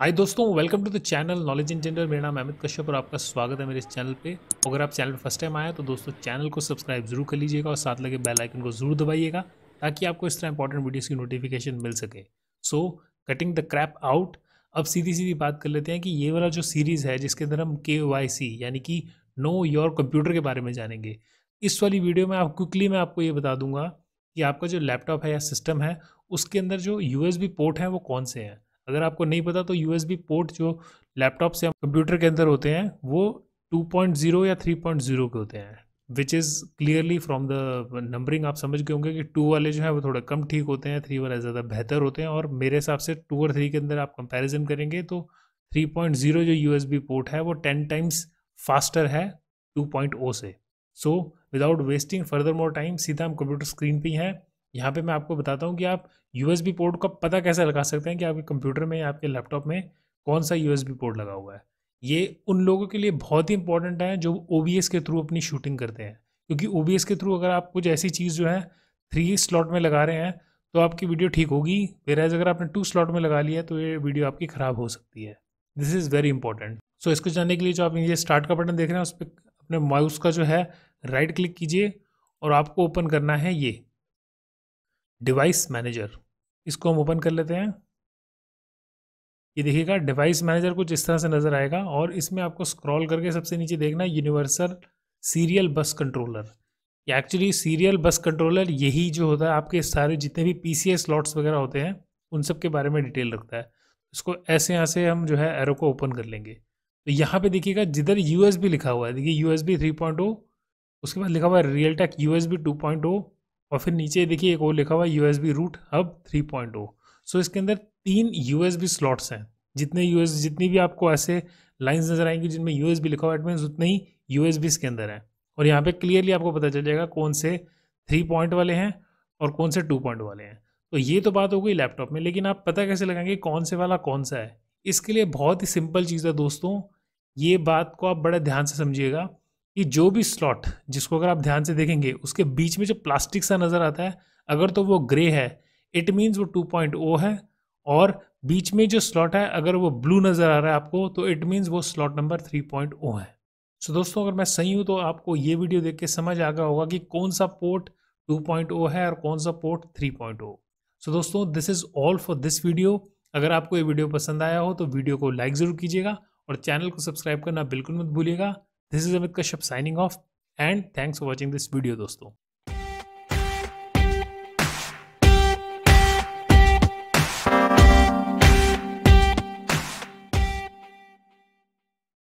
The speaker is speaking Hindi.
हाय दोस्तों welcome to the channel knowledge in general मेरा नाम अमित कश्यप और आपका स्वागत है मेरे इस चैनल पे अगर आप चैनल फर्स्ट टाइम आए तो दोस्तों चैनल को सब्सक्राइब जरूर कर लीजिएगा और साथ लगे बेल आइकन को जरूर दबाइएगा ताकि आपको इस तरह इंपॉर्टेंट वीडियोस की नोटिफिकेशन मिल सके so cutting the crap out अब सीधी सीधी बात कर लेते हैं कि ये वाला जो सीरीज़ है जिसके अंदर हम के यानी कि नो योर कंप्यूटर के बारे में जानेंगे इस वाली वीडियो में आप क्विकली मैं आपको ये बता दूंगा कि आपका जो लैपटॉप है या सिस्टम है उसके अंदर जो यू पोर्ट हैं वो कौन से हैं अगर आपको नहीं पता तो यूएसबी पोर्ट जो लैपटॉप से कंप्यूटर के अंदर होते हैं वो 2.0 या 3.0 के होते हैं which is clearly from the numbering आप समझ गए होंगे कि टू वाले जो है वो थोड़ा कम ठीक होते हैं थ्री वाले ज़्यादा बेहतर होते हैं और मेरे हिसाब से टू और थ्री के अंदर आप कंपेरिजन करेंगे तो 3.0 जो यू पोर्ट है वो टेन टाइम्स फास्टर है 2.0 से so without wasting further more time सीधा हम कंप्यूटर स्क्रीन पे हैं यहाँ पे मैं आपको बताता हूँ कि आप बी पोर्ट का पता कैसे लगा सकते हैं कि आपके कंप्यूटर में या आपके लैपटॉप में कौन सा बी पोर्ट लगा हुआ है ये उन लोगों के लिए बहुत ही इंपॉर्टेंट है जो ओ के थ्रू अपनी शूटिंग करते हैं क्योंकि ओ के थ्रू अगर आप कुछ ऐसी चीज़ जो है थ्री स्लॉट में लगा रहे हैं तो आपकी वीडियो ठीक होगी वेराज अगर आपने टू स्लॉट में लगा लिया तो ये वीडियो आपकी ख़राब हो सकती है this is very important so इसको जानने के लिए जो आप ये स्टार्ट का बटन देख रहे हैं उस पर अपने माउस का जो है राइट क्लिक कीजिए और आपको ओपन करना है ये डिवाइस मैनेजर इसको हम ओपन कर लेते हैं ये देखिएगा डिवाइस मैनेजर कुछ इस तरह से नज़र आएगा और इसमें आपको स्क्रॉल करके सबसे नीचे देखना universal serial bus controller actually serial bus controller यही जो होता है आपके सारे जितने भी पी सी स्लॉट्स वगैरह होते हैं उन सब के बारे में डिटेल रखता है इसको ऐसे यहाँ से हम जो है एरो को ओपन कर लेंगे तो यहाँ पे देखिएगा जिधर यू लिखा हुआ है देखिए यू एस oh, उसके बाद लिखा हुआ है रियल टेक यू एस और फिर नीचे देखिए एक और लिखा हुआ है U S B root hub three point O so इसके अंदर तीन यू एस बी स्लॉट्स हैं जितने यू एस जितनी भी आपको ऐसे लाइन्स नजर आएंगी जिनमें यू एस बी लिखा हुआ एडमेंस उतने ही यू एस बी इसके अंदर हैं और यहाँ पे क्लियरली आपको पता चल जाएगा कौन से थ्री पॉइंट वाले हैं और कौन से टू पॉइंट वाले हैं तो ये तो बात हो गई लैपटॉप में लेकिन आप पता कैसे लगाएंगे कौन से वाला कौन सा है इसके लिए बहुत ही सिंपल चीज़ है दोस्तों ये बात को आप बड़े ध्यान से समझिएगा कि जो भी स्लॉट जिसको अगर आप ध्यान से देखेंगे उसके बीच में जो प्लास्टिक सा नज़र आता है अगर तो वो ग्रे है इट मीन्स वो टू पॉइंट ओ है और बीच में जो स्लॉट है अगर वो ब्लू नज़र आ रहा है आपको तो इट मीन्स वो स्लॉट नंबर ओ है सो so दोस्तों अगर मैं सही हूँ तो आपको ये वीडियो देख के समझ आ गया होगा कि कौन सा पोर्ट टू पॉइंट ओ है और कौन सा port three point O so दोस्तों this is all for this video अगर आपको ये वीडियो पसंद आया हो तो वीडियो को लाइक ज़रूर कीजिएगा और चैनल को सब्सक्राइब करना बिल्कुल मत भूलिएगा this is Amit Kashyap signing off and thanks for watching this video दोस्तों